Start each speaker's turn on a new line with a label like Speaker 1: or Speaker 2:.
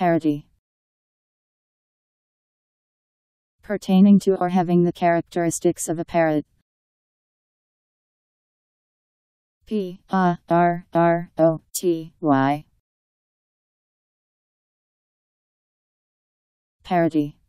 Speaker 1: parody. Pertaining to or having the characteristics of a parrot. P A R R O T Y Parody